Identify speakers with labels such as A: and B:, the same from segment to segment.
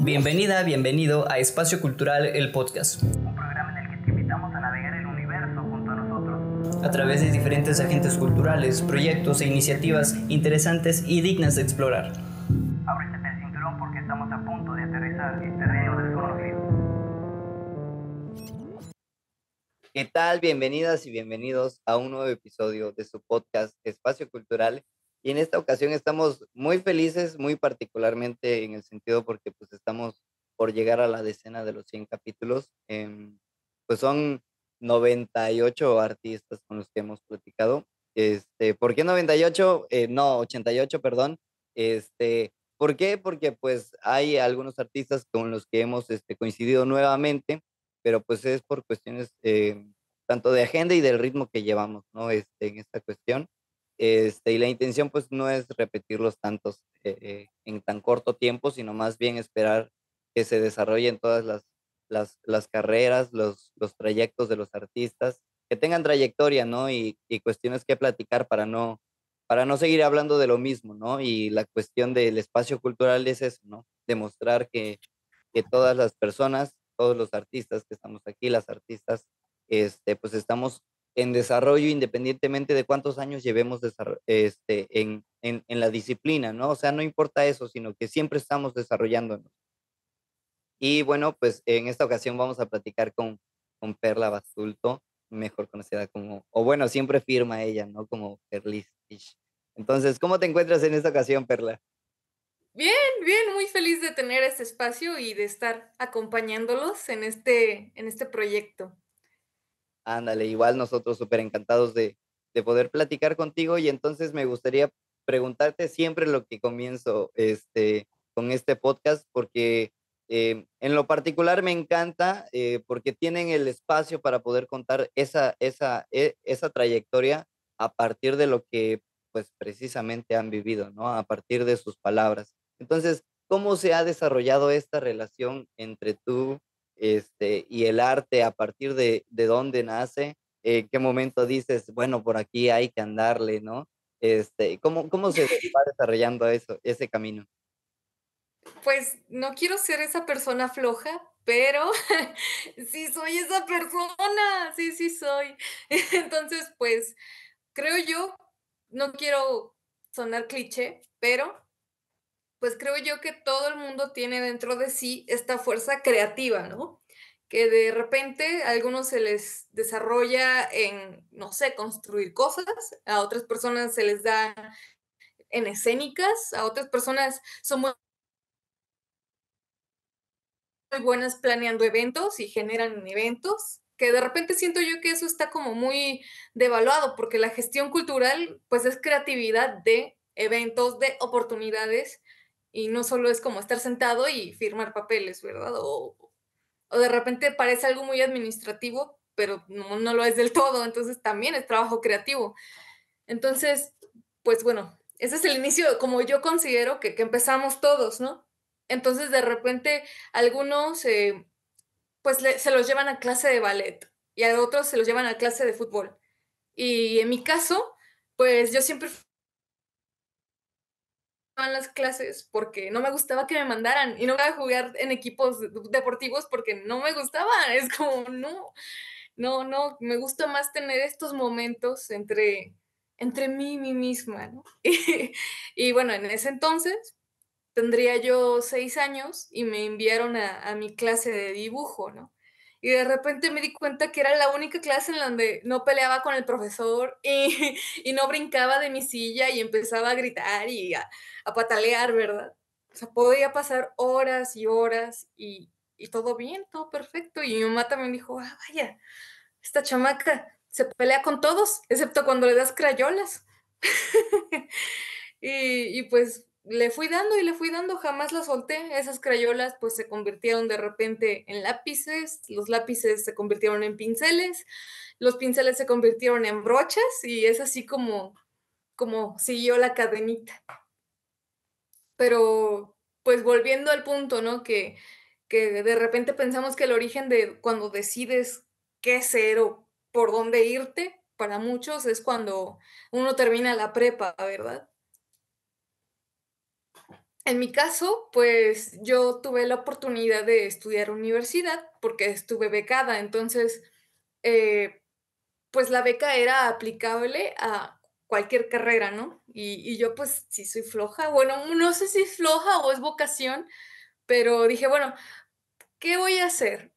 A: Bienvenida, bienvenido a Espacio Cultural, el podcast. Un programa en el que te invitamos a navegar el universo junto a nosotros. A través de diferentes agentes culturales, proyectos e iniciativas interesantes y dignas de explorar. Ábrete el cinturón porque estamos a punto de aterrizar en terreno desconocido. ¿Qué tal? Bienvenidas y bienvenidos a un nuevo episodio de su podcast Espacio Cultural, y en esta ocasión estamos muy felices, muy particularmente en el sentido porque pues estamos por llegar a la decena de los 100 capítulos. Em, pues son 98 artistas con los que hemos platicado. Este, ¿Por qué 98? Eh, no, 88, perdón. Este, ¿Por qué? Porque pues hay algunos artistas con los que hemos este, coincidido nuevamente, pero pues es por cuestiones eh, tanto de agenda y del ritmo que llevamos ¿no? Este, en esta cuestión. Este, y la intención pues no es repetirlos tantos eh, eh, en tan corto tiempo, sino más bien esperar que se desarrollen todas las, carreras, los, los trayectos de los artistas, que tengan trayectoria, ¿no? Y, cuestiones que platicar para no, para no seguir hablando de lo mismo, ¿no? Y la cuestión del espacio cultural es eso, ¿no? Demostrar que, que todas las personas, todos los artistas que estamos aquí, las artistas, este, pues estamos en desarrollo independientemente de cuántos años llevemos este, en, en, la disciplina, ¿no? O sea, no importa eso, sino que siempre estamos desarrollándonos. Y bueno, pues en esta ocasión vamos a platicar con, Perla Basulto, mejor conocida como, o bueno, siempre firma ella, ¿no? Como Perlis. Entonces, ¿cómo te encuentras en esta ocasión, Perla?
B: Bien, bien, muy feliz de tener este espacio y de estar acompañándolos en este, en este proyecto.
A: Ándale, igual nosotros súper encantados de, de, poder platicar contigo y entonces me gustaría preguntarte siempre lo que comienzo este, con este podcast porque eh, en lo particular me encanta eh, porque tienen el espacio para poder contar esa, esa, e, esa trayectoria a partir de lo que pues precisamente han vivido, ¿no? A partir de sus palabras. Entonces, ¿cómo se ha desarrollado esta relación entre tú este, y el arte, a partir de, de dónde nace, eh, qué momento dices, bueno, por aquí hay que andarle, ¿no? Este, ¿cómo, ¿Cómo se va desarrollando eso, ese camino?
B: Pues no quiero ser esa persona floja, pero sí soy esa persona, sí, sí soy. Entonces, pues creo yo, no quiero sonar cliché, pero pues creo yo que todo el mundo tiene dentro de sí esta fuerza creativa, ¿no? Que de repente a algunos se les desarrolla en, no sé, construir cosas, a otras personas se les da en escénicas, a otras personas son muy buenas planeando eventos y generan eventos, que de repente siento yo que eso está como muy devaluado, porque la gestión cultural pues es creatividad de eventos, de oportunidades, y no solo es como estar sentado y firmar papeles, ¿verdad? O, de repente parece algo muy administrativo, pero no, lo es del todo, entonces también es trabajo creativo. Entonces, pues bueno, ese es el inicio, como yo considero que, empezamos todos, ¿no? Entonces de repente algunos eh, pues se los llevan a clase de ballet y a otros se los llevan a clase de fútbol. Y en mi caso, pues yo siempre las clases porque no me gustaba que me mandaran y no voy a jugar en equipos deportivos porque no me gustaba. Es como, no, no, no, me gusta más tener estos momentos entre, entre mí y mí misma. Y, bueno, en ese entonces tendría yo seis años y me enviaron a mi clase de dibujo, ¿no? y de repente me di cuenta que era la única clase en donde no peleaba con el profesor y, no brincaba de mi silla y empezaba a gritar y a, patalear, ¿verdad? O sea, podía pasar horas y horas y, todo bien, todo perfecto. Y mi mamá también dijo, ah, vaya, esta chamaca se pelea con todos, excepto cuando le das crayolas. y, y, pues le fui dando y le fui dando, jamás la solté. Esas crayolas pues se convirtieron de repente en lápices, los lápices se convirtieron en pinceles, los pinceles se convirtieron en brochas y es así como, como siguió la cadenita. Pero pues volviendo al punto, ¿no? Que, que de repente pensamos que el origen de cuando decides qué ser o por dónde irte, para muchos es cuando uno termina la prepa, ¿verdad? En mi caso, pues yo tuve la oportunidad de estudiar universidad porque estuve becada, entonces, eh, pues la beca era aplicable a cualquier carrera, ¿no? Y, y, yo pues sí soy floja, bueno, no sé si es floja o es vocación, pero dije, bueno, ¿qué voy a hacer?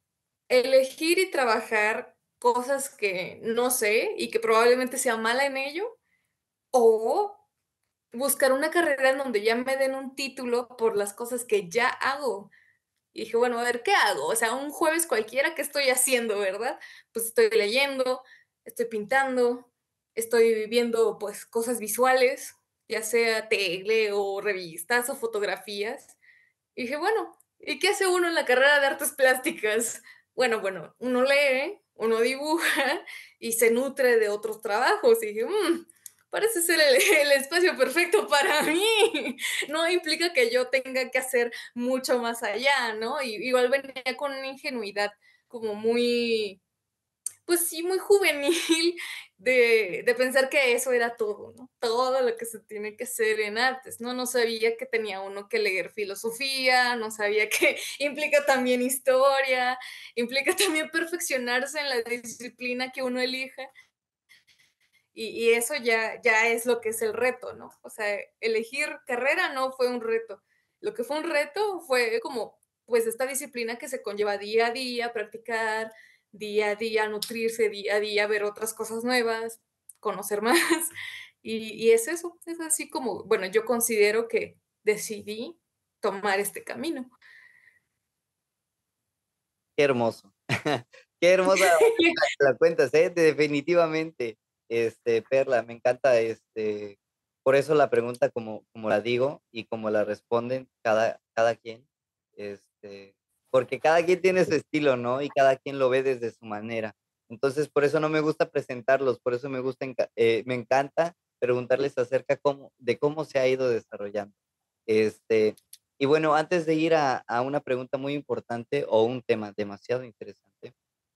B: Elegir y trabajar cosas que no sé y que probablemente sea mala en ello o buscar una carrera en donde ya me den un título por las cosas que ya hago. Y dije, bueno, a ver, ¿qué hago? O sea, un jueves cualquiera, ¿qué estoy haciendo, verdad? Pues estoy leyendo, estoy pintando, estoy viendo pues cosas visuales, ya sea tele o revistas o fotografías. Y dije, bueno, ¿y qué hace uno en la carrera de artes plásticas? Bueno, bueno, uno lee, uno dibuja y se nutre de otros trabajos. Y dije, mmm, parece ser el, espacio perfecto para mí. No implica que yo tenga que hacer mucho más allá, ¿no? Y, igual venía con una ingenuidad como muy, pues sí, muy juvenil de, de, pensar que eso era todo, ¿no? Todo lo que se tiene que hacer en artes, ¿no? No sabía que tenía uno que leer filosofía, no sabía que implica también historia, implica también perfeccionarse en la disciplina que uno elija. Y, eso ya, ya es lo que es el reto, ¿no? O sea, elegir carrera no fue un reto. Lo que fue un reto fue como, pues, esta disciplina que se conlleva día a día, practicar, día a día, nutrirse, día a día, ver otras cosas nuevas, conocer más. Y, es eso, es así como, bueno, yo considero que decidí tomar este camino.
A: Qué hermoso. Qué hermosa la cuentas, ¿eh? Definitivamente. Este, Perla, me encanta este, por eso la pregunta como, como la digo y como la responden cada, cada quien, este, porque cada quien tiene su estilo, ¿no? Y cada quien lo ve desde su manera. Entonces, por eso no me gusta presentarlos, por eso me, gusta, eh, me encanta preguntarles acerca cómo, de cómo se ha ido desarrollando. Este, y bueno, antes de ir a, a una pregunta muy importante o un tema demasiado interesante,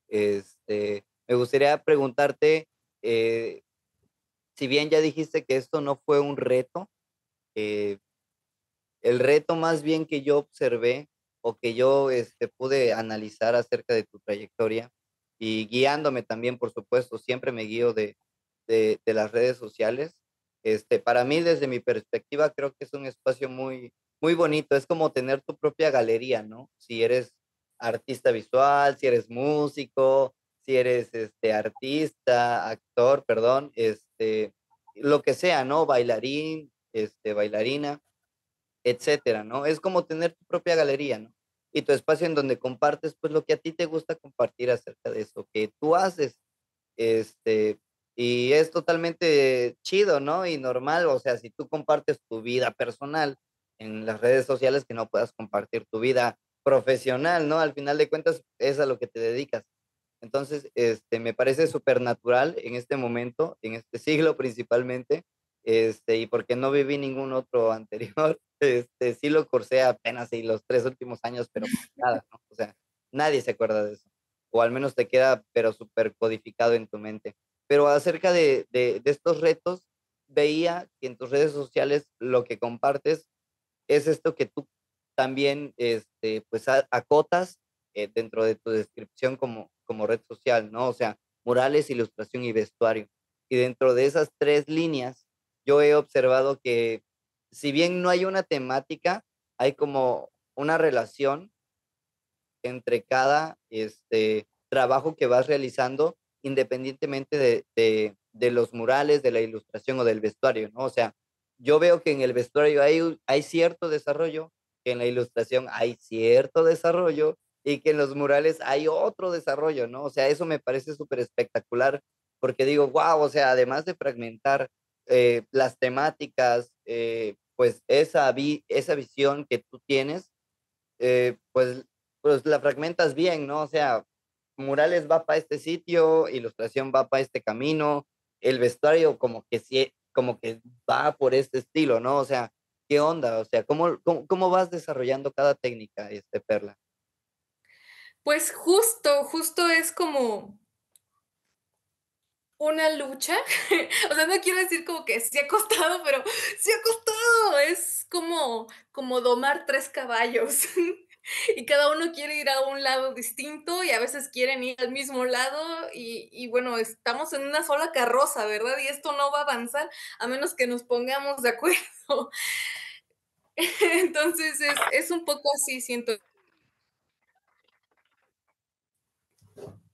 A: este, me gustaría preguntarte eh, si bien ya dijiste que esto no fue un reto, eh, el reto más bien que yo observé o que yo este, pude analizar acerca de tu trayectoria y guiándome también, por supuesto, siempre me guío de, de las redes sociales. Este, para mí, desde mi perspectiva, creo que es un espacio muy, muy bonito. Es como tener tu propia galería, ¿no? Si eres artista visual, si eres músico, si eres este, artista, actor, perdón, este, lo que sea, ¿no? Bailarín, este, bailarina, etcétera, ¿no? Es como tener tu propia galería, ¿no? Y tu espacio en donde compartes, pues, lo que a ti te gusta compartir acerca de eso que tú haces, este, y es totalmente chido, ¿no? Y normal, o sea, si tú compartes tu vida personal en las redes sociales, que no puedas compartir tu vida profesional, ¿no? Al final de cuentas, es a lo que te dedicas. Entonces, este, me parece súper natural en este momento, en este siglo principalmente, este, y porque no viví ningún otro anterior, este, sí lo cursé apenas y los tres últimos años, pero pues nada, ¿no? O sea, nadie se acuerda de eso, o al menos te queda, pero súper codificado en tu mente. Pero acerca de, de, estos retos, veía que en tus redes sociales lo que compartes es esto que tú también este, pues acotas eh, dentro de tu descripción como, como red social, ¿no? O sea, murales, ilustración y vestuario. Y dentro de esas tres líneas, yo he observado que si bien no hay una temática, hay como una relación entre cada este, trabajo que vas realizando, independientemente de, los murales, de la ilustración o del vestuario, ¿no? O sea, yo veo que en el vestuario hay, hay cierto desarrollo, que en la ilustración hay cierto desarrollo y que en los murales hay otro desarrollo, ¿no? O sea, eso me parece súper espectacular porque digo, wow, o sea, además de fragmentar eh, las temáticas, eh, pues esa, vi esa visión que tú tienes, eh, pues, pues la fragmentas bien, ¿no? O sea, murales va para este sitio, ilustración va para este camino, el vestuario como que, si, como que va por este estilo, ¿no? O sea, ¿qué onda? O sea, ¿cómo, cómo, cómo vas desarrollando cada técnica, este Perla?
B: Pues justo, justo es como una lucha. o sea, no quiero decir como que se ha costado, pero se ha costado. Es como, como domar tres caballos. y cada uno quiere ir a un lado distinto y a veces quieren ir al mismo lado y, bueno, estamos en una sola carroza, ¿verdad? Y esto no va a avanzar a menos que nos pongamos de acuerdo. Entonces es, es un poco así, siento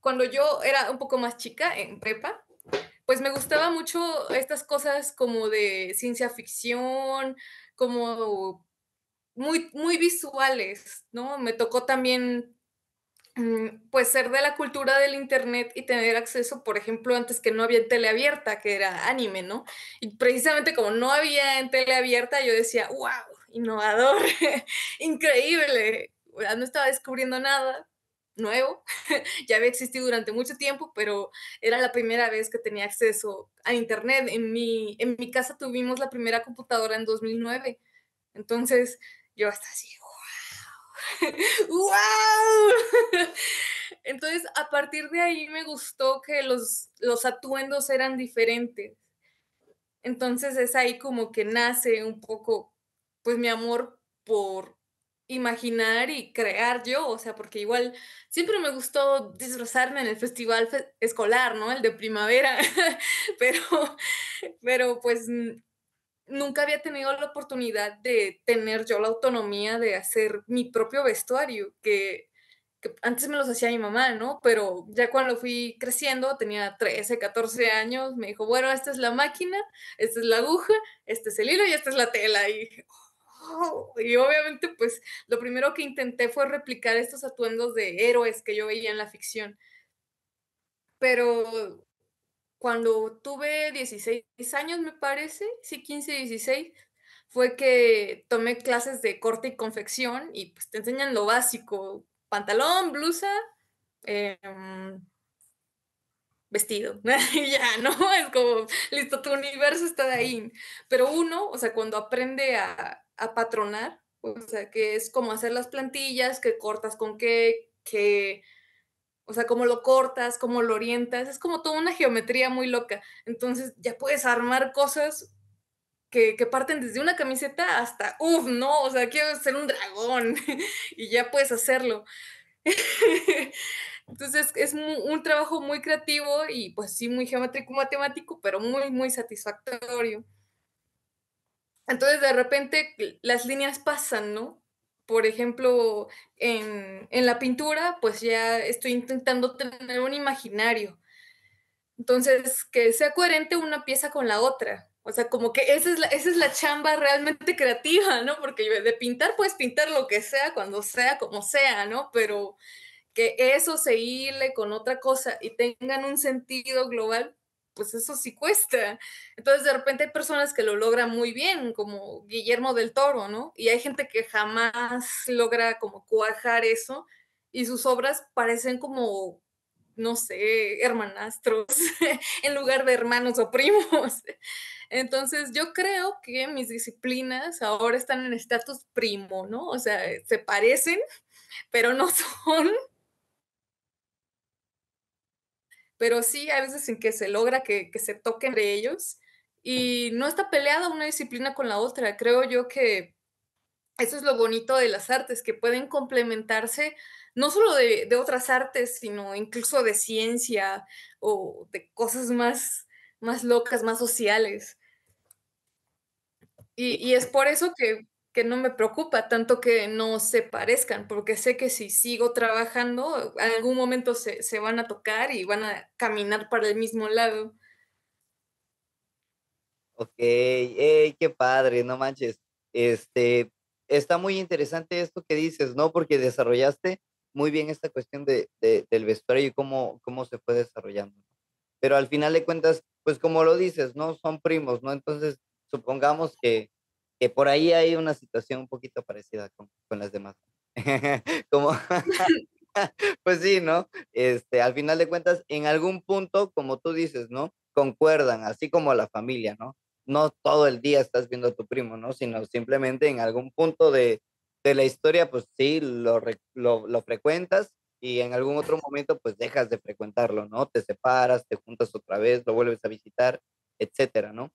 B: cuando yo era un poco más chica en prepa, pues me gustaba mucho estas cosas como de ciencia ficción, como muy, muy visuales, ¿no? Me tocó también mm, pues ser de la cultura del internet y tener acceso, por ejemplo, antes que no había en tele abierta, que era anime, ¿no? Y precisamente como no había en tele abierta, yo decía, wow, innovador, increíble, no estaba descubriendo nada, nuevo, ya había existido durante mucho tiempo, pero era la primera vez que tenía acceso a Internet. En mi, en mi casa tuvimos la primera computadora en 2009, entonces yo hasta así, ¡wow! ¡Wow! Entonces, a partir de ahí me gustó que los, los atuendos eran diferentes. Entonces es ahí como que nace un poco, pues mi amor por, imaginar y crear yo, o sea, porque igual siempre me gustó disfrazarme en el festival escolar, ¿no? El de primavera, pero, pero pues nunca había tenido la oportunidad de tener yo la autonomía de hacer mi propio vestuario, que, antes me los hacía mi mamá, ¿no? Pero ya cuando fui creciendo, tenía 13, 14 años, me dijo, bueno, esta es la máquina, esta es la aguja, este es el hilo y esta es la tela, y oh". Y obviamente, pues lo primero que intenté fue replicar estos atuendos de héroes que yo veía en la ficción. Pero cuando tuve 16 años, me parece, sí, 15, 16, fue que tomé clases de corte y confección y pues te enseñan lo básico, pantalón, blusa, em, vestido. y ya, ¿no? Es como, listo, tu universo está de ahí. Pero uno, o sea, cuando aprende a a patronar, o sea, que es como hacer las plantillas, que cortas con qué, que, o sea, cómo lo cortas, cómo lo orientas, es como toda una geometría muy loca. Entonces ya puedes armar cosas que, que parten desde una camiseta hasta, uff, no, o sea, quiero ser un dragón y ya puedes hacerlo. Entonces es un trabajo muy creativo y pues sí, muy geométrico, matemático, pero muy, muy satisfactorio. Entonces de repente las líneas pasan, ¿no? Por ejemplo, en, la pintura, pues ya estoy intentando tener un imaginario. Entonces, que sea coherente una pieza con la otra. O sea, como que esa es esa es la chamba realmente creativa, ¿no? Porque de pintar puedes pintar lo que sea, cuando sea, como sea, ¿no? Pero que eso se hile con otra cosa y tengan un sentido global, pues eso sí cuesta. Entonces de repente hay personas que lo logran muy bien, como Guillermo del Toro, ¿no? Y hay gente que jamás logra como cuajar eso y sus obras parecen como, no sé, hermanastros en lugar de hermanos o primos. Entonces yo creo que mis disciplinas ahora están en estatus primo, ¿no? O sea, se parecen, pero no son pero sí hay veces en que se logra que, se toquen entre ellos y no está peleada una disciplina con la otra. Creo yo que eso es lo bonito de las artes, que pueden complementarse no solo de, otras artes, sino incluso de ciencia o de cosas más, más locas, más sociales. y es por eso que que no me preocupa tanto que no se parezcan, porque sé que si sigo trabajando, en algún momento se, se van a tocar y van a caminar para el mismo lado.
A: Ok, hey, qué padre, no manches. Este, está muy interesante esto que dices, ¿no? Porque desarrollaste muy bien esta cuestión de, del vestuario y cómo, cómo se fue desarrollando. Pero al final de cuentas, pues como lo dices, ¿no? Son primos, ¿no? Entonces, supongamos que, que por ahí hay una situación un poquito parecida con, las demás. como, pues sí, ¿no? Este, al final de cuentas, en algún punto, como tú dices, ¿no? Concuerdan, así como la familia, ¿no? No todo el día estás viendo a tu primo, ¿no? Sino simplemente en algún punto de, de la historia, pues sí, lo, lo, lo frecuentas y en algún otro momento, pues dejas de frecuentarlo, ¿no? Te separas, te juntas otra vez, lo vuelves a visitar, etcétera, ¿no?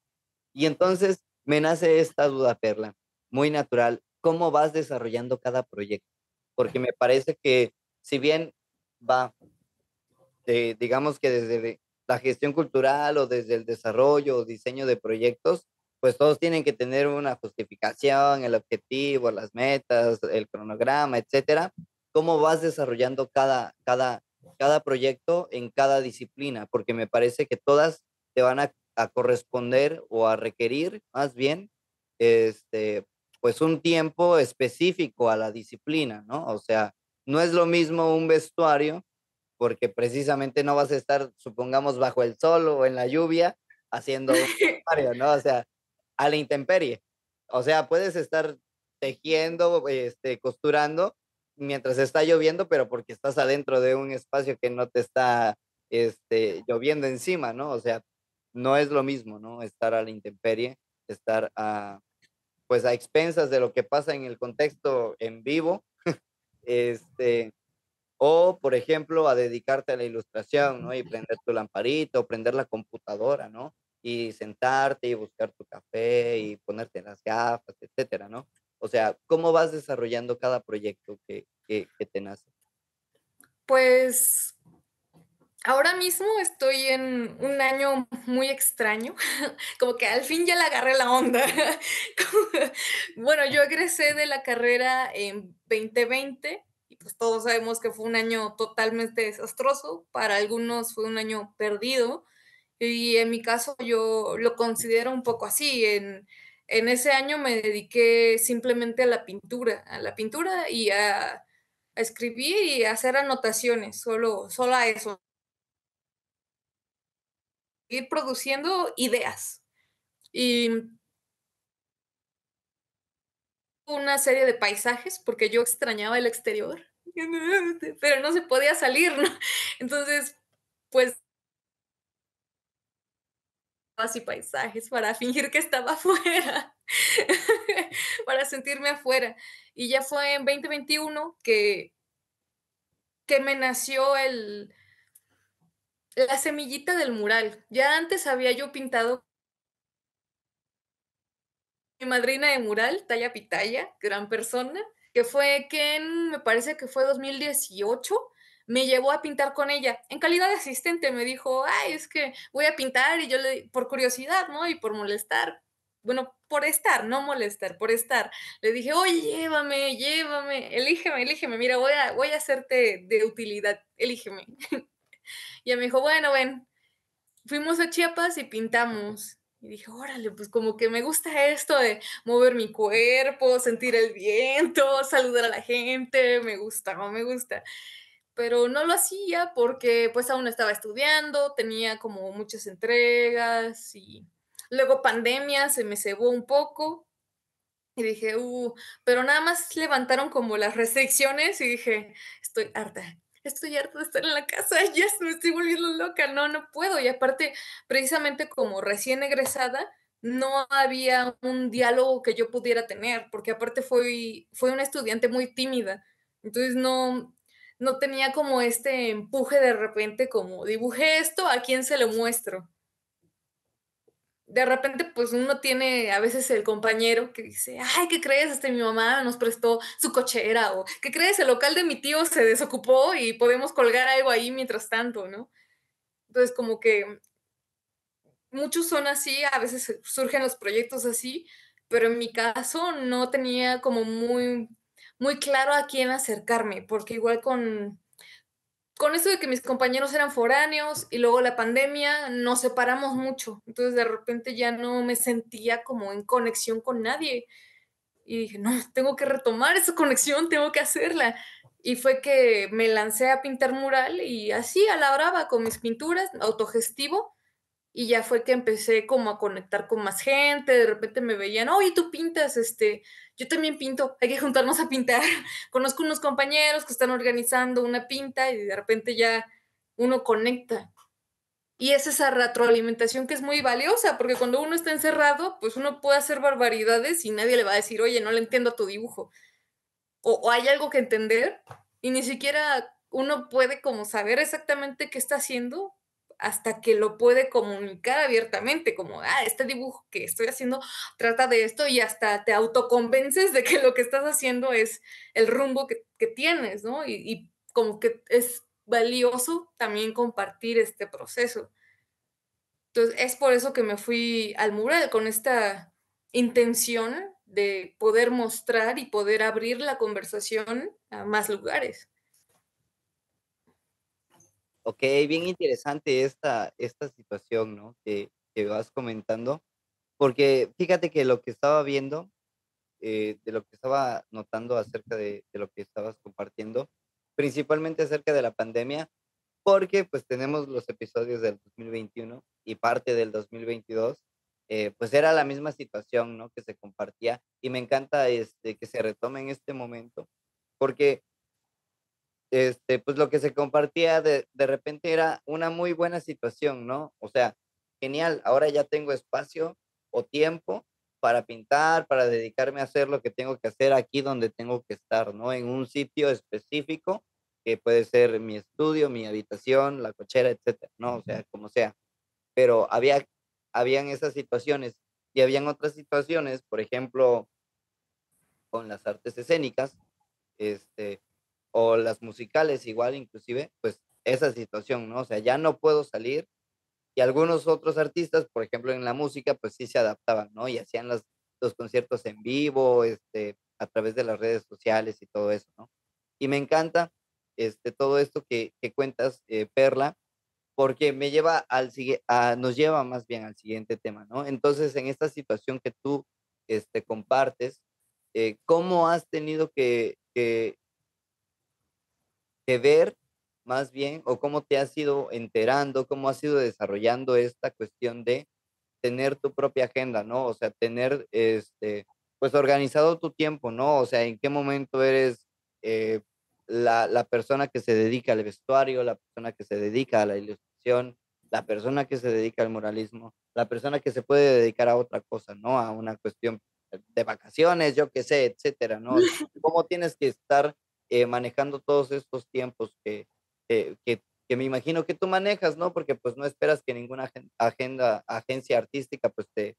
A: Y entonces, me nace esta duda, Perla, muy natural. ¿Cómo vas desarrollando cada proyecto? Porque me parece que si bien va, digamos que desde la gestión cultural o desde el desarrollo o diseño de proyectos, pues todos tienen que tener una justificación, el objetivo, las metas, el cronograma, etcétera. ¿Cómo vas desarrollando cada, cada, cada proyecto en cada disciplina? Porque me parece que todas te van a a corresponder o a requerir más bien este pues un tiempo específico a la disciplina, ¿no? O sea, no es lo mismo un vestuario porque precisamente no vas a estar, supongamos, bajo el sol o en la lluvia haciendo ¿no? O sea, a la intemperie. O sea, puedes estar tejiendo, este, costurando mientras está lloviendo, pero porque estás adentro de un espacio que no te está este, lloviendo encima, ¿no? O sea, no es lo mismo, ¿no? Estar a la intemperie, estar a, pues a expensas de lo que pasa en el contexto en vivo, este, o por ejemplo a dedicarte a la ilustración, ¿no? Y prender tu lamparito, prender la computadora, ¿no? Y sentarte y buscar tu café y ponerte las gafas, etcétera, ¿no? O sea, ¿cómo vas desarrollando cada proyecto que, que te nace?
B: Pues ahora mismo estoy en un año muy extraño, como que al fin ya le agarré la onda. bueno, yo egresé de la carrera en 2020 y pues todos sabemos que fue un año totalmente desastroso, para algunos fue un año perdido y en mi caso yo lo considero un poco así. En, ese año me dediqué simplemente a la pintura, a la pintura y a escribir y a hacer anotaciones, solo, solo a eso produciendo ideas. Y una serie de paisajes, porque yo extrañaba el exterior, pero no se podía salir, Entonces, pues así paisajes para fingir que estaba afuera, para sentirme afuera. Y ya fue en 2021 que, que me nació el, la semillita del mural. Ya antes había yo pintado mi madrina de mural, Talla Pitaya, gran persona, que fue quien me parece que fue 2018, me llevó a pintar con ella. En calidad de asistente me dijo, ay, es que voy a pintar y yo le, por curiosidad, ¿no? Y por molestar. Bueno, por estar, no molestar, por estar. Le dije, oye, llévame, llévame, elígeme, elígeme, mira, voy a, voy a hacerte de utilidad, elígeme. Y me dijo, bueno, ven, fuimos a Chiapas y pintamos. Y dije, órale, pues como que me gusta esto de mover mi cuerpo, sentir el viento, saludar a la gente, me gusta, no me gusta. Pero no lo hacía porque pues aún estaba estudiando, tenía como muchas entregas y luego pandemia se me cebó un poco. Y dije, uh, pero nada más levantaron como las restricciones y dije, estoy harta, estoy harto de estar en la casa, ya me estoy volviendo loca, no, no puedo. Y aparte, precisamente como recién egresada, no había un diálogo que yo pudiera tener, porque aparte fue fui una estudiante muy tímida, entonces no, no tenía como este empuje de repente como dibujé esto, ¿a quién se lo muestro? de repente, pues uno tiene a veces el compañero que dice, ay, ¿qué crees? Este, mi mamá nos prestó su cochera o ¿qué crees? El local de mi tío se desocupó y podemos colgar algo ahí mientras tanto, ¿no? Entonces, como que muchos son así, a veces surgen los proyectos así, pero en mi caso no tenía como muy, muy claro a quién acercarme, porque igual con con esto de que mis compañeros eran foráneos y luego la pandemia, nos separamos mucho. Entonces de repente ya no me sentía como en conexión con nadie. Y dije, no, tengo que retomar esa conexión, tengo que hacerla. Y fue que me lancé a pintar mural y así, a la con mis pinturas, autogestivo y ya fue que empecé como a conectar con más gente, de repente me veían, oye, tú pintas, este, yo también pinto, hay que juntarnos a pintar, conozco unos compañeros que están organizando una pinta y de repente ya uno conecta. Y es esa retroalimentación que es muy valiosa, porque cuando uno está encerrado, pues uno puede hacer barbaridades y nadie le va a decir, oye, no le entiendo a tu dibujo. o hay algo que entender y ni siquiera uno puede como saber exactamente qué está haciendo hasta que lo puede comunicar abiertamente, como, ah, este dibujo que estoy haciendo trata de esto y hasta te autoconvences de que lo que estás haciendo es el rumbo que, tienes, ¿no? Y, y, como que es valioso también compartir este proceso. Entonces, es por eso que me fui al mural con esta intención de poder mostrar y poder abrir la conversación a más lugares.
A: Ok, bien interesante esta, esta situación, Que, vas comentando, porque fíjate que lo que estaba viendo, eh, de lo que estaba notando acerca de, lo que estabas compartiendo, principalmente acerca de la pandemia, porque pues tenemos los episodios del 2021 y parte del 2022, eh, pues era la misma situación, ¿no? Que se compartía y me encanta este, que se retome en este momento, porque este, pues lo que se compartía de, repente era una muy buena situación, ¿no? O sea, genial, ahora ya tengo espacio o tiempo para pintar, para dedicarme a hacer lo que tengo que hacer aquí donde tengo que estar, ¿no? En un sitio específico que puede ser mi estudio, mi habitación, la cochera, etcétera, ¿no? O sea, como sea. Pero había, habían esas situaciones y habían otras situaciones, por ejemplo, con las artes escénicas, este, o las musicales igual inclusive, pues esa situación, ¿no? O sea, ya no puedo salir y algunos otros artistas, por ejemplo, en la música, pues sí se adaptaban, ¿no? Y hacían los conciertos en vivo, este, a través de las redes sociales y todo eso, ¿no? Y me encanta este, todo esto que, que cuentas, eh, Perla, porque me lleva al, a, nos lleva más bien al siguiente tema, ¿no? Entonces, en esta situación que tú este, compartes, eh, ¿cómo has tenido que, que que ver más bien, o cómo te has ido enterando, cómo has ido desarrollando esta cuestión de tener tu propia agenda, ¿no? O sea, tener, este, pues organizado tu tiempo, ¿no? O sea, en qué momento eres eh, la, persona que se dedica al vestuario, la persona que se dedica a la ilustración, la persona que se dedica al moralismo, la persona que se puede dedicar a otra cosa, ¿no? A una cuestión de vacaciones, yo qué sé, etcétera, ¿no? ¿Cómo tienes que estar eh, manejando todos estos tiempos que, que, que, me imagino que tú manejas, ¿no? Porque pues no esperas que ninguna agenda, agencia artística pues te,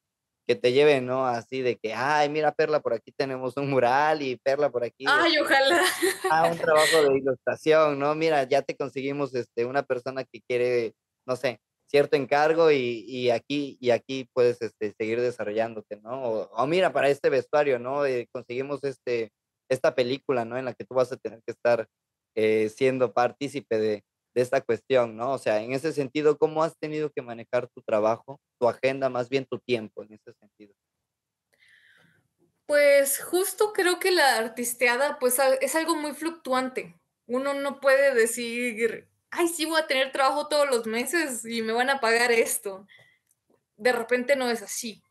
A: que te lleve, ¿no? Así de que, ay, mira, Perla, por aquí tenemos un mural y Perla por aquí. Ay, este,
B: ojalá. Ah, un trabajo de
A: ilustración, ¿no? Mira, ya te conseguimos este, una persona que quiere, no sé, cierto encargo y, aquí, y aquí puedes este, seguir desarrollándote, ¿no? O, mira, para este vestuario, ¿no? Eh, conseguimos este, esta película, ¿no? En la que tú vas a tener que estar eh, siendo partícipe de, de esta cuestión, ¿no? O sea, en ese sentido, ¿cómo has tenido que manejar tu trabajo, tu agenda, más bien tu tiempo en ese sentido?
B: Pues justo creo que la artisteada pues es algo muy fluctuante. Uno no puede decir, ay, sí voy a tener trabajo todos los meses y me van a pagar esto. De repente no es así.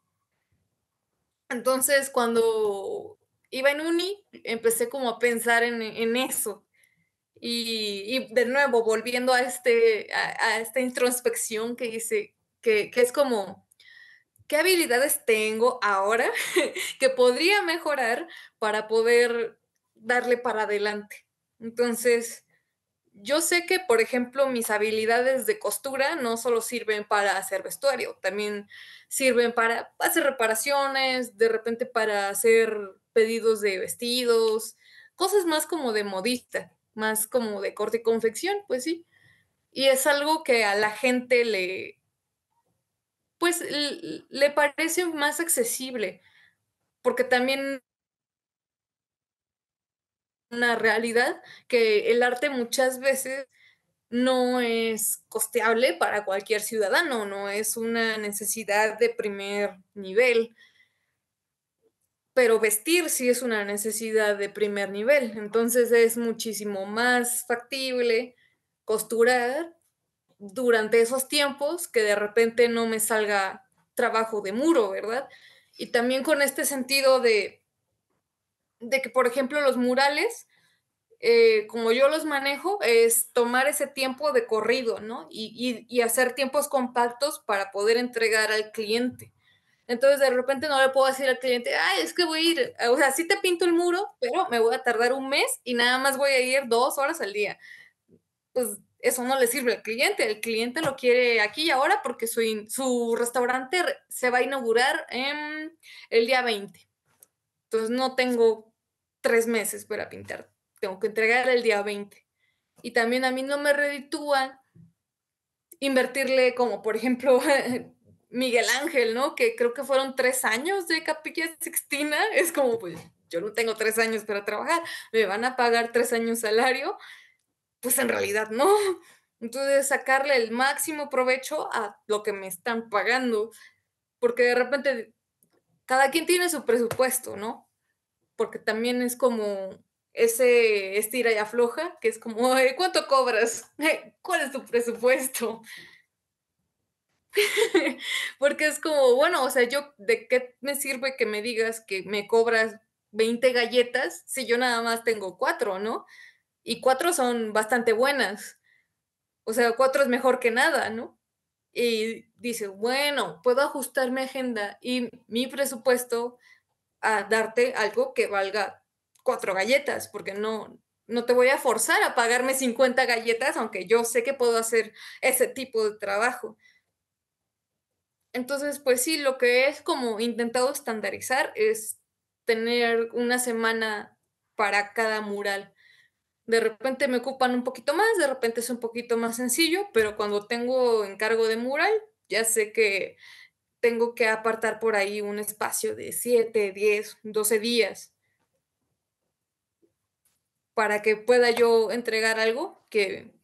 B: Entonces, cuando iba en uni, empecé como a pensar en, en eso. Y, y, de nuevo, volviendo a, este, a, esta introspección que hice, que, que, es como, ¿qué habilidades tengo ahora que podría mejorar para poder darle para adelante? Entonces, yo sé que, por ejemplo, mis habilidades de costura no solo sirven para hacer vestuario, también sirven para hacer reparaciones, de repente para hacer pedidos de vestidos, cosas más como de modista, más como de corte y confección, pues sí. Y es algo que a la gente le, pues le parece más accesible, porque también una realidad que el arte muchas veces no es costeable para cualquier ciudadano, no es una necesidad de primer nivel pero vestir sí es una necesidad de primer nivel, entonces es muchísimo más factible costurar durante esos tiempos que de repente no me salga trabajo de muro, ¿verdad? Y también con este sentido de, de que, por ejemplo, los murales, eh, como yo los manejo, es tomar ese tiempo de corrido, ¿no? y hacer tiempos compactos para poder entregar al cliente. Entonces de repente no le puedo decir al cliente, ay, es que voy a ir, o sea, sí te pinto el muro, pero me voy a tardar un mes y nada más voy a ir dos horas al día. Pues eso no le sirve al cliente, el cliente lo quiere aquí y ahora porque su, su restaurante se va a inaugurar en el día 20. Entonces no tengo tres meses para pintar, tengo que entregar el día 20. Y también a mí no me reditúa invertirle como por ejemplo Miguel Ángel, ¿no? Que creo que fueron tres años de Capilla Sixtina. Es como, pues, yo no tengo tres años para trabajar, me van a pagar tres años salario. Pues en realidad no. Entonces, sacarle el máximo provecho a lo que me están pagando, porque de repente cada quien tiene su presupuesto, ¿no? Porque también es como ese estira y afloja, que es como, ¿cuánto cobras? ¿Cuál es tu presupuesto? porque es como, bueno, o sea, yo, ¿de qué me sirve que me digas que me cobras 20 galletas si yo nada más tengo cuatro, ¿no? Y cuatro son bastante buenas. O sea, cuatro es mejor que nada, ¿no? Y dice, bueno, puedo ajustar mi agenda y mi presupuesto a darte algo que valga cuatro galletas, porque no, no te voy a forzar a pagarme 50 galletas, aunque yo sé que puedo hacer ese tipo de trabajo. Entonces, pues sí, lo que es como intentado estandarizar es tener una semana para cada mural. De repente me ocupan un poquito más, de repente es un poquito más sencillo, pero cuando tengo encargo de mural, ya sé que tengo que apartar por ahí un espacio de 7, 10, 12 días para que pueda yo entregar algo que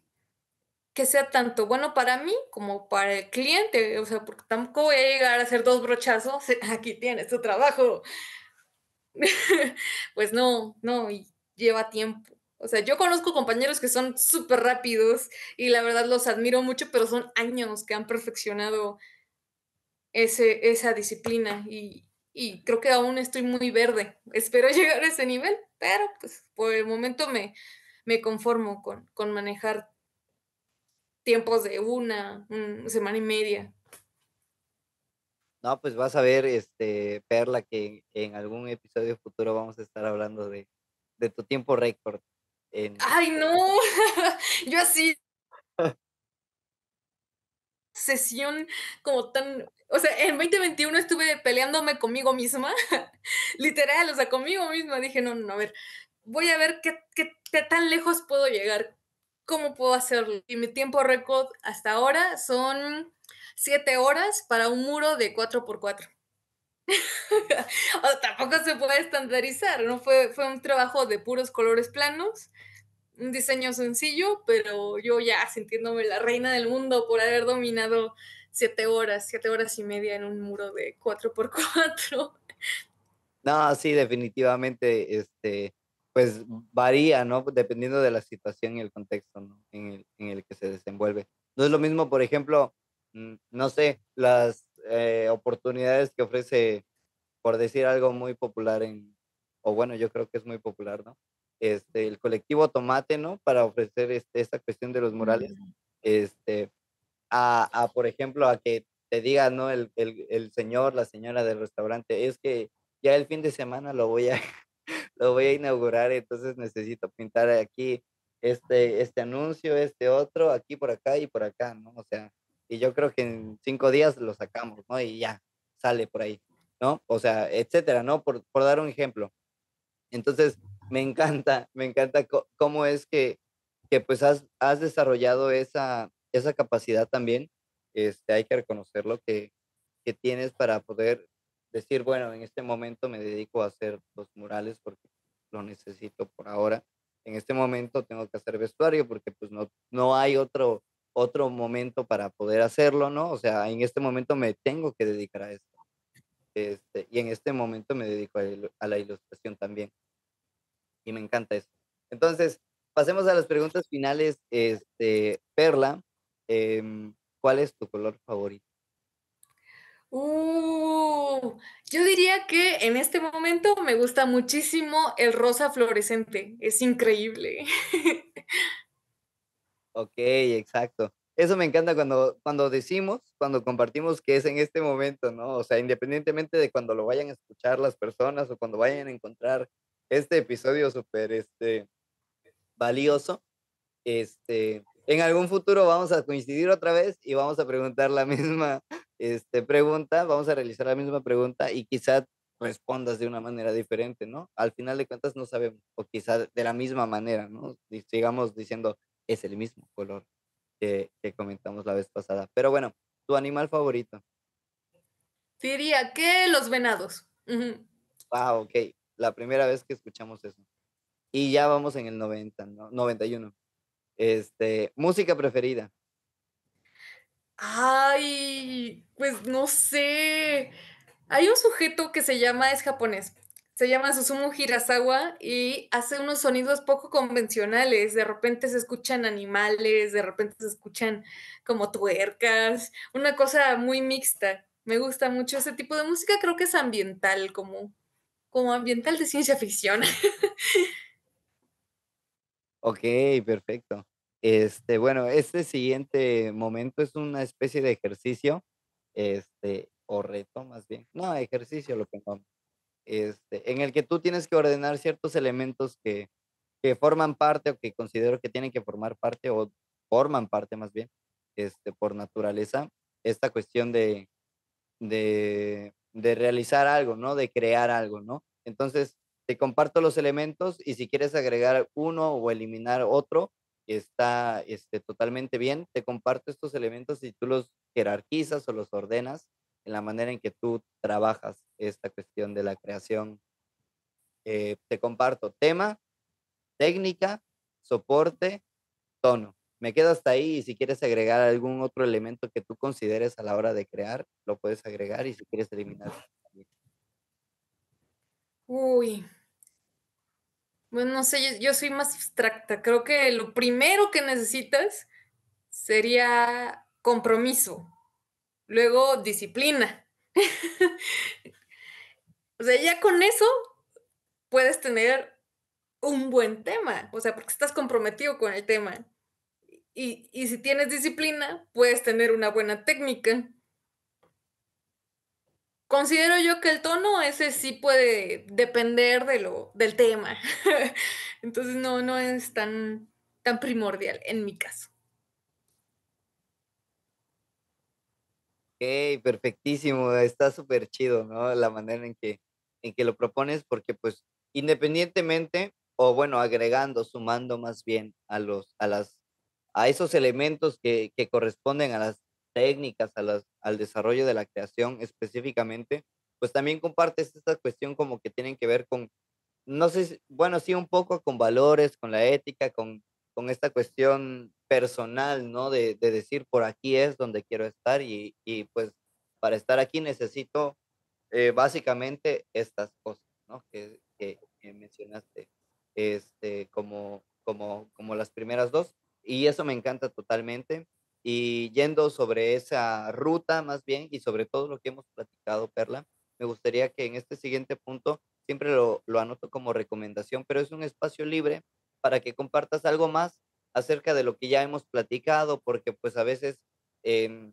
B: que sea tanto bueno para mí como para el cliente, o sea, porque tampoco voy a llegar a hacer dos brochazos, aquí tienes tu trabajo. pues no, no, y lleva tiempo. O sea, yo conozco compañeros que son súper rápidos y la verdad los admiro mucho, pero son años que han perfeccionado ese, esa disciplina y, creo que aún estoy muy verde. Espero llegar a ese nivel, pero pues por el momento me, me conformo con, con manejar tiempos de una, semana y media.
A: No, pues vas a ver, este, Perla, que en algún episodio futuro vamos a estar hablando de, tu tiempo récord.
B: ¡Ay, no! Yo así. Sesión como tan. O sea, en 2021 estuve peleándome conmigo misma. Literal, o sea, conmigo misma dije, no, no, a ver, voy a ver qué tan lejos puedo llegar, ¿Cómo puedo hacerlo? Y mi tiempo récord hasta ahora son siete horas para un muro de 4x4. tampoco se puede estandarizar, ¿no? Fue, fue un trabajo de puros colores planos, un diseño sencillo, pero yo ya sintiéndome la reina del mundo por haber dominado siete horas, siete horas y media en un muro de 4x4.
A: No, sí, definitivamente, este, pues varía, ¿no? Dependiendo de la situación y el contexto en, el, que se desenvuelve. No es lo mismo, por ejemplo, mm, no sé, las eh, oportunidades que ofrece, por decir algo muy popular en, o bueno, yo creo que es muy popular, ¿no? Este, el colectivo Tomate, ¿no? Para ofrecer este, esta cuestión de los murales, mm. este, a, por ejemplo, a que te diga, ¿no? el, señor, la señora del restaurante, es que ya el fin de semana lo voy a, lo voy a inaugurar, entonces necesito pintar aquí este, este anuncio, este otro, aquí por acá y por acá, ¿no? O sea, y yo creo que en cinco días lo sacamos, ¿no? Y ya, sale por ahí, ¿no? O sea, etcétera, ¿no? Por, por dar un ejemplo. Entonces, me encanta, me encanta cómo es que, que pues has, has desarrollado esa, esa capacidad también, este, hay que reconocerlo, que, que tienes para poder decir, bueno, en este momento me dedico a hacer los murales porque lo necesito por ahora. En este momento tengo que hacer vestuario porque pues no, no hay otro, otro momento para poder hacerlo, ¿no? O sea, en este momento me tengo que dedicar a esto. Este, y en este momento me dedico a, la ilustración también. Y me encanta eso. Entonces, pasemos a las preguntas finales. Este, Perla, em, ¿cuál es tu color favorito?
B: Uh, yo diría que en este momento me gusta muchísimo el rosa fluorescente. Es increíble.
A: ok, exacto. Eso me encanta cuando, cuando decimos, cuando compartimos que es en este momento, ¿no? O sea, independientemente de cuando lo vayan a escuchar las personas o cuando vayan a encontrar este episodio súper este, valioso, este, en algún futuro vamos a coincidir otra vez y vamos a preguntar la misma, este, pregunta, vamos a realizar la misma pregunta y quizás respondas de una manera diferente, ¿no? Al final de cuentas no sabemos, o quizás de la misma manera, ¿no? Sigamos diciendo, es el mismo color que, comentamos la vez pasada. Pero bueno, tu animal favorito.
B: Diría que los venados.
A: ah ok. La primera vez que escuchamos eso. Y ya vamos en el 90, ¿no? 91. Este, música preferida.
B: Ay, pues no sé. Hay un sujeto que se llama, es japonés, se llama Susumu Hirasawa y hace unos sonidos poco convencionales. De repente se escuchan animales, de repente se escuchan como tuercas, una cosa muy mixta. Me gusta mucho ese tipo de música, creo que es ambiental, como, como ambiental de ciencia ficción.
A: Ok, perfecto. Este, bueno, este siguiente momento es una especie de ejercicio, este, o reto más bien. No, ejercicio lo no, Este, en el que tú tienes que ordenar ciertos elementos que, que forman parte o que considero que tienen que formar parte o forman parte más bien, este, por naturaleza, esta cuestión de, de, de realizar algo, ¿no? De crear algo, ¿no? Entonces, te comparto los elementos y si quieres agregar uno o eliminar otro, está este, totalmente bien. Te comparto estos elementos y tú los jerarquizas o los ordenas en la manera en que tú trabajas esta cuestión de la creación. Eh, te comparto tema, técnica, soporte, tono. Me quedo hasta ahí y si quieres agregar algún otro elemento que tú consideres a la hora de crear, lo puedes agregar y si quieres eliminar.
B: Uy, bueno, pues, no sé, yo, soy más abstracta. Creo que lo primero que necesitas sería compromiso, luego disciplina. o sea, ya con eso puedes tener un buen tema, o sea, porque estás comprometido con el tema. Y, y si tienes disciplina, puedes tener una buena técnica. Considero yo que el tono ese sí puede depender de lo, del tema. Entonces no, no es tan, tan primordial en mi caso.
A: Ok, perfectísimo, está súper chido, ¿no? La manera en que, en que lo propones, porque pues independientemente, o bueno, agregando, sumando más bien a, los, a, las, a esos elementos que corresponden a las técnicas, a las, al desarrollo de la creación específicamente, pues también compartes esta cuestión como que tienen que ver con, no sé, bueno, sí, un poco con valores, con la ética, con, con esta cuestión personal, ¿no? De, de decir, por aquí es donde quiero estar y, y pues para estar aquí necesito eh, básicamente estas cosas, ¿no? Que, mencionaste, este, como, como, como las primeras dos. Y eso me encanta totalmente. Y yendo sobre esa ruta más bien y sobre todo lo que hemos platicado, Perla, me gustaría que en este siguiente punto, siempre lo, anoto como recomendación, pero es un espacio libre para que compartas algo más acerca de lo que ya hemos platicado, porque pues a veces em,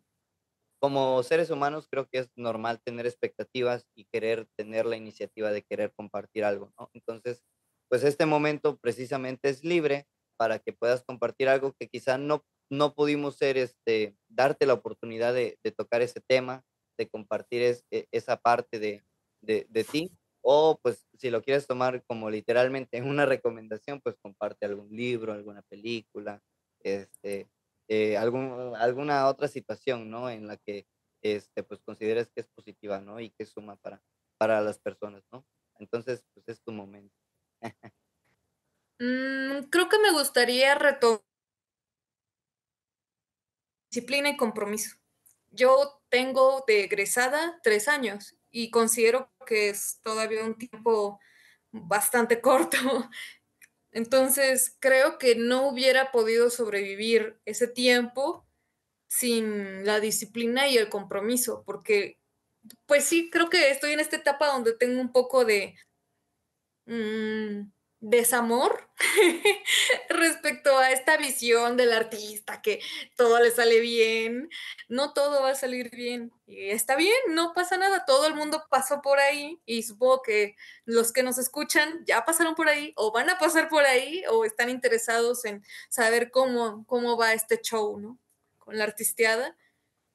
A: como seres humanos creo que es normal tener expectativas y querer tener la iniciativa de querer compartir algo, ¿no? Entonces, pues este momento precisamente es libre para que puedas compartir algo que quizá no no pudimos ser, este, darte la oportunidad de, tocar ese tema, de compartir e, esa parte de, ti. O pues si lo quieres tomar como literalmente una recomendación, pues comparte algún libro, alguna película, este, eh, algún, alguna otra situación, ¿no? En la que este, pues consideres que es positiva, ¿no? Y que suma para, para las personas, ¿no? Entonces, pues es tu momento.
B: Mm, creo que me gustaría retomar disciplina y compromiso. Yo tengo de egresada tres años y considero que es todavía un tiempo bastante corto. Entonces, creo que no hubiera podido sobrevivir ese tiempo sin la disciplina y el compromiso, porque, pues sí, creo que estoy en esta etapa donde tengo un poco de... Mm, desamor respecto a esta visión del artista que todo le sale bien, no todo va a salir bien. Y está bien, no pasa nada, todo el mundo pasó por ahí y supongo que los que nos escuchan ya pasaron por ahí o van a pasar por ahí o están interesados en saber cómo, cómo va este show, ¿no? Con la artisteada.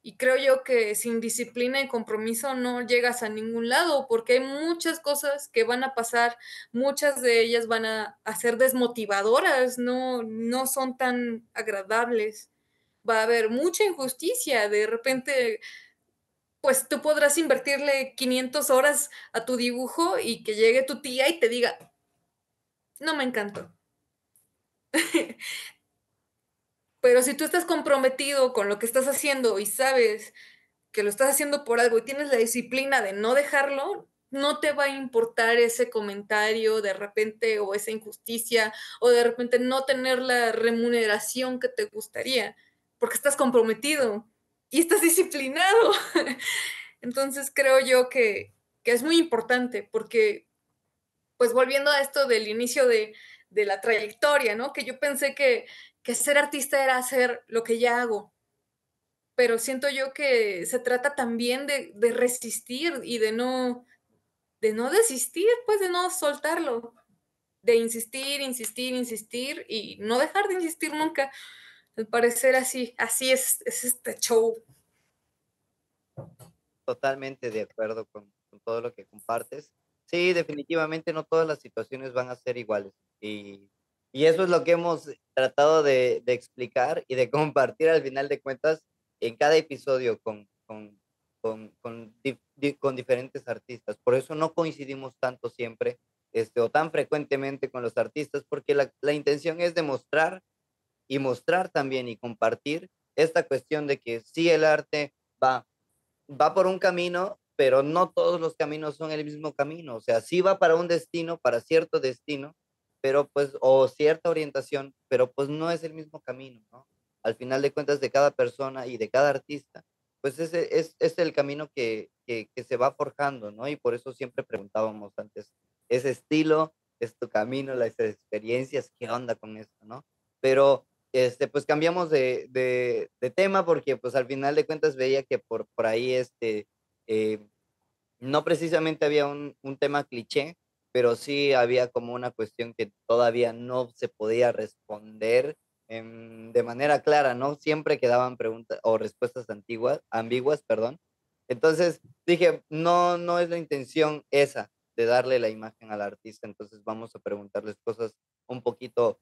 B: Y creo yo que sin disciplina y compromiso no llegas a ningún lado, porque hay muchas cosas que van a pasar, muchas de ellas van a, ser desmotivadoras, no, no son tan agradables. Va a haber mucha injusticia, de repente pues tú podrás invertirle 500 horas a tu dibujo y que llegue tu tía y te diga, no me encantó. Pero si tú estás comprometido con lo que estás haciendo y sabes que lo estás haciendo por algo y tienes la disciplina de no dejarlo, no te va a importar ese comentario de repente o esa injusticia o de repente no tener la remuneración que te gustaría, porque estás comprometido y estás disciplinado. Entonces creo yo que, que es muy importante porque, pues volviendo a esto del inicio de, de la trayectoria, ¿no? Que yo pensé que, que ser artista era hacer lo que ya hago. Pero siento yo que se trata también de, resistir y de no, de no desistir, pues de no soltarlo, de insistir, insistir, insistir y no dejar de insistir nunca. Al parecer así, así es, es este show.
A: Totalmente de acuerdo con, con todo lo que compartes. Sí, definitivamente no todas las situaciones van a ser iguales y y eso es lo que hemos tratado de, explicar y de compartir al final de cuentas en cada episodio con, con, diferentes artistas. Por eso no coincidimos tanto siempre este, o tan frecuentemente con los artistas, porque la, intención es demostrar y mostrar también y compartir esta cuestión de que sí el arte va, va por un camino, pero no todos los caminos son el mismo camino. O sea, sí va para un destino, para cierto destino, pero pues, o cierta orientación, pero pues no es el mismo camino, ¿no? Al final de cuentas de cada persona y de cada artista, pues ese es, es el camino que, que, se va forjando, ¿no? Y por eso siempre preguntábamos antes, ese estilo, es tu camino, las experiencias, ¿qué onda con esto, no? Pero, este, pues cambiamos de, de, tema porque pues al final de cuentas veía que por, por ahí, este, eh, no precisamente había un, un tema cliché, pero sí había como una cuestión que todavía no se podía responder em, de manera clara, ¿no? Siempre quedaban preguntas o respuestas antiguas, ambiguas, perdón. Entonces dije, no, no es la intención esa de darle la imagen al artista, entonces vamos a preguntarles cosas un poquito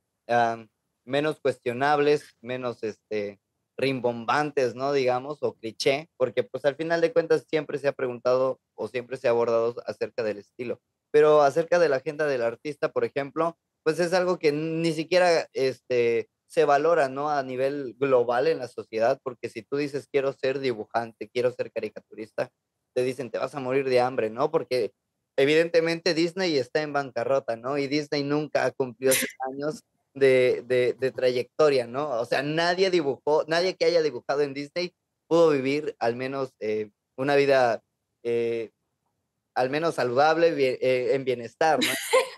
A: menos cuestionables, menos este, rimbombantes, ¿no? Digamos, o cliché, porque pues al final de cuentas siempre se ha preguntado o siempre se ha abordado acerca del estilo pero acerca de la agenda del artista, por ejemplo, pues es algo que ni siquiera este, se valora, ¿no? A nivel global en la sociedad, porque si tú dices quiero ser dibujante, quiero ser caricaturista, te dicen te vas a morir de hambre, ¿no? Porque evidentemente Disney está en bancarrota, ¿no? Y Disney nunca ha cumplido años de, trayectoria, ¿no? O sea, nadie dibujó, nadie que haya dibujado en Disney pudo vivir al menos eh, una vida eh, al menos saludable, eh, en bienestar, ¿no?